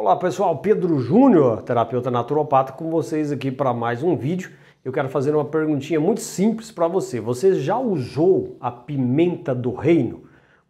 Olá pessoal, Pedro Júnior, terapeuta naturopata, com vocês aqui para mais um vídeo. Eu quero fazer uma perguntinha muito simples para você. Você já usou a pimenta do reino?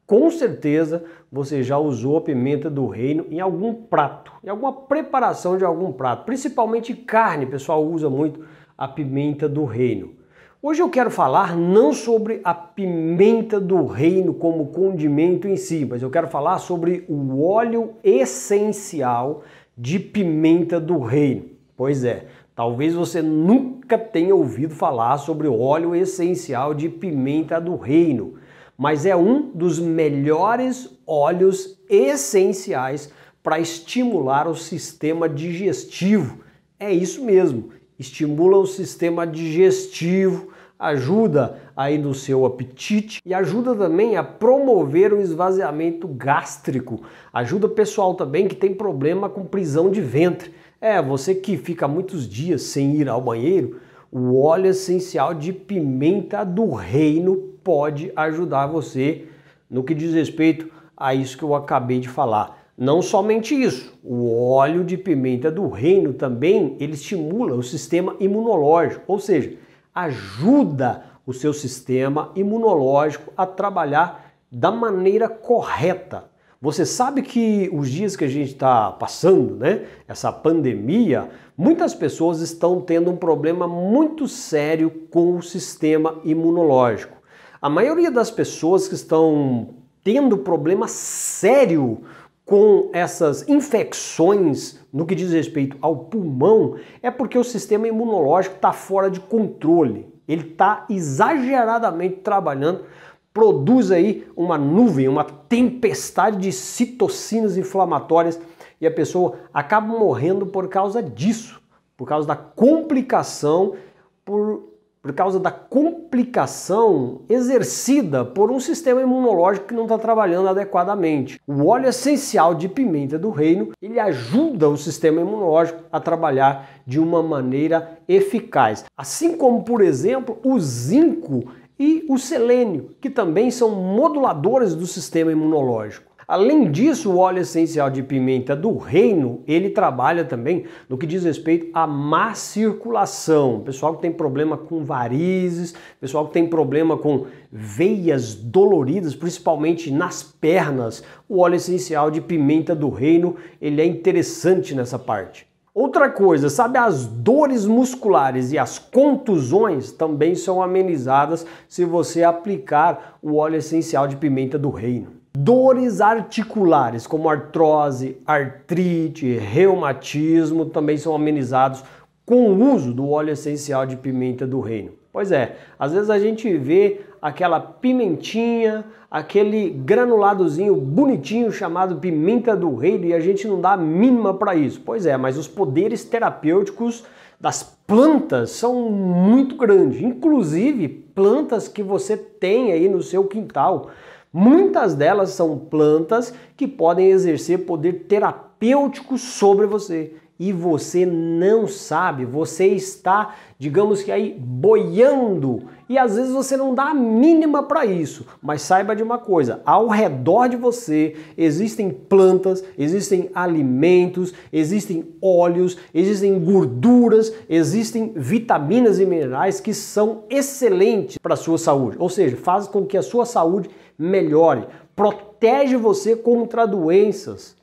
Com certeza você já usou a pimenta do reino em algum prato, em alguma preparação de algum prato, principalmente carne. O pessoal usa muito a pimenta do reino. Hoje eu quero falar não sobre a pimenta do reino como condimento em si, mas eu quero falar sobre o óleo essencial de pimenta do reino. Pois é, talvez você nunca tenha ouvido falar sobre o óleo essencial de pimenta do reino, mas é um dos melhores óleos essenciais para estimular o sistema digestivo. É isso mesmo estimula o sistema digestivo, ajuda aí no seu apetite e ajuda também a promover o esvaziamento gástrico. Ajuda o pessoal também que tem problema com prisão de ventre. É, você que fica muitos dias sem ir ao banheiro, o óleo essencial de pimenta do reino pode ajudar você no que diz respeito a isso que eu acabei de falar. Não somente isso, o óleo de pimenta do reino também ele estimula o sistema imunológico, ou seja, ajuda o seu sistema imunológico a trabalhar da maneira correta. Você sabe que os dias que a gente está passando, né, essa pandemia, muitas pessoas estão tendo um problema muito sério com o sistema imunológico. A maioria das pessoas que estão tendo problema sério com essas infecções no que diz respeito ao pulmão é porque o sistema imunológico está fora de controle. Ele está exageradamente trabalhando, produz aí uma nuvem, uma tempestade de citocinas inflamatórias e a pessoa acaba morrendo por causa disso, por causa da complicação por por causa da complicação exercida por um sistema imunológico que não está trabalhando adequadamente. O óleo essencial de pimenta do reino, ele ajuda o sistema imunológico a trabalhar de uma maneira eficaz. Assim como, por exemplo, o zinco e o selênio, que também são moduladores do sistema imunológico. Além disso, o óleo essencial de pimenta do reino, ele trabalha também no que diz respeito à má circulação. Pessoal que tem problema com varizes, pessoal que tem problema com veias doloridas, principalmente nas pernas, o óleo essencial de pimenta do reino, ele é interessante nessa parte. Outra coisa, sabe, as dores musculares e as contusões também são amenizadas se você aplicar o óleo essencial de pimenta do reino. Dores articulares, como artrose, artrite, reumatismo, também são amenizados com o uso do óleo essencial de pimenta do reino. Pois é, às vezes a gente vê aquela pimentinha, aquele granuladozinho bonitinho chamado pimenta do reino e a gente não dá a mínima para isso. Pois é, mas os poderes terapêuticos das plantas são muito grandes, inclusive plantas que você tem aí no seu quintal Muitas delas são plantas que podem exercer poder terapêutico sobre você e você não sabe, você está, digamos que aí, boiando. E às vezes você não dá a mínima para isso. Mas saiba de uma coisa: ao redor de você existem plantas, existem alimentos, existem óleos, existem gorduras, existem vitaminas e minerais que são excelentes para a sua saúde. Ou seja, faz com que a sua saúde melhore, protege você contra doenças,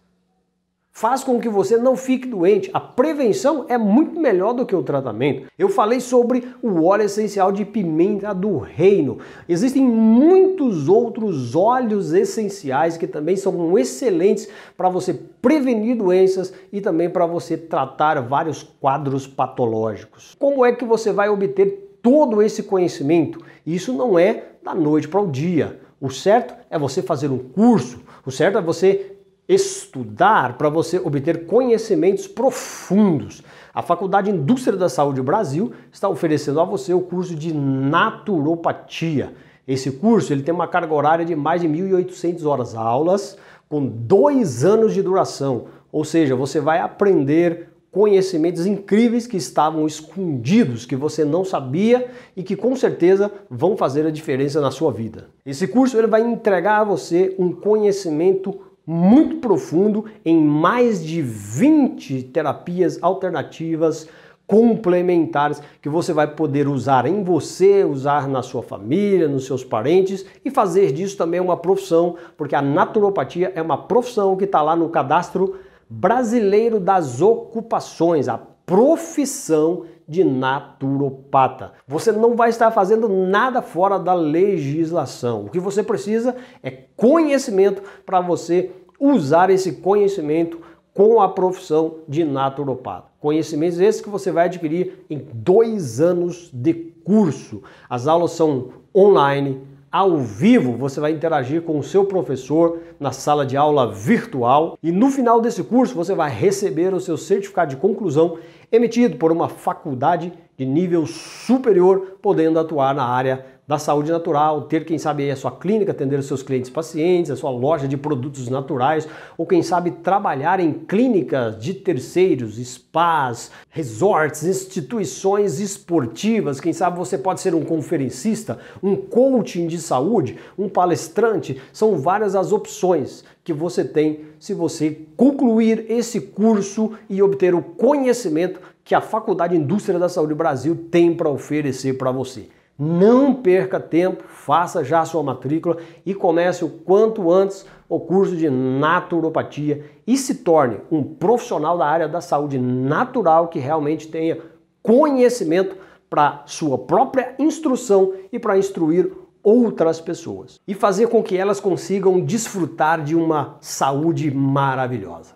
faz com que você não fique doente. A prevenção é muito melhor do que o tratamento. Eu falei sobre o óleo essencial de pimenta do reino. Existem muitos outros óleos essenciais que também são excelentes para você prevenir doenças e também para você tratar vários quadros patológicos. Como é que você vai obter todo esse conhecimento? Isso não é da noite para o dia o certo é você fazer um curso, o certo é você estudar para você obter conhecimentos profundos. A Faculdade Indústria da Saúde Brasil está oferecendo a você o curso de naturopatia. Esse curso ele tem uma carga horária de mais de 1.800 horas aulas, com dois anos de duração. Ou seja, você vai aprender conhecimentos incríveis que estavam escondidos, que você não sabia e que com certeza vão fazer a diferença na sua vida. Esse curso ele vai entregar a você um conhecimento muito profundo em mais de 20 terapias alternativas complementares que você vai poder usar em você, usar na sua família, nos seus parentes e fazer disso também uma profissão, porque a naturopatia é uma profissão que está lá no cadastro brasileiro das ocupações, a profissão de naturopata. Você não vai estar fazendo nada fora da legislação. O que você precisa é conhecimento para você usar esse conhecimento com a profissão de naturopata. Conhecimentos esses que você vai adquirir em dois anos de curso. As aulas são online ao vivo, você vai interagir com o seu professor na sala de aula virtual e no final desse curso você vai receber o seu certificado de conclusão emitido por uma faculdade de nível superior, podendo atuar na área da saúde natural, ter, quem sabe, a sua clínica atender os seus clientes pacientes, a sua loja de produtos naturais, ou quem sabe trabalhar em clínicas de terceiros, spas, resorts, instituições esportivas, quem sabe você pode ser um conferencista, um coaching de saúde, um palestrante, são várias as opções que você tem se você concluir esse curso e obter o conhecimento que a Faculdade Indústria da Saúde Brasil tem para oferecer para você. Não perca tempo, faça já a sua matrícula e comece o quanto antes o curso de naturopatia e se torne um profissional da área da saúde natural que realmente tenha conhecimento para sua própria instrução e para instruir outras pessoas e fazer com que elas consigam desfrutar de uma saúde maravilhosa.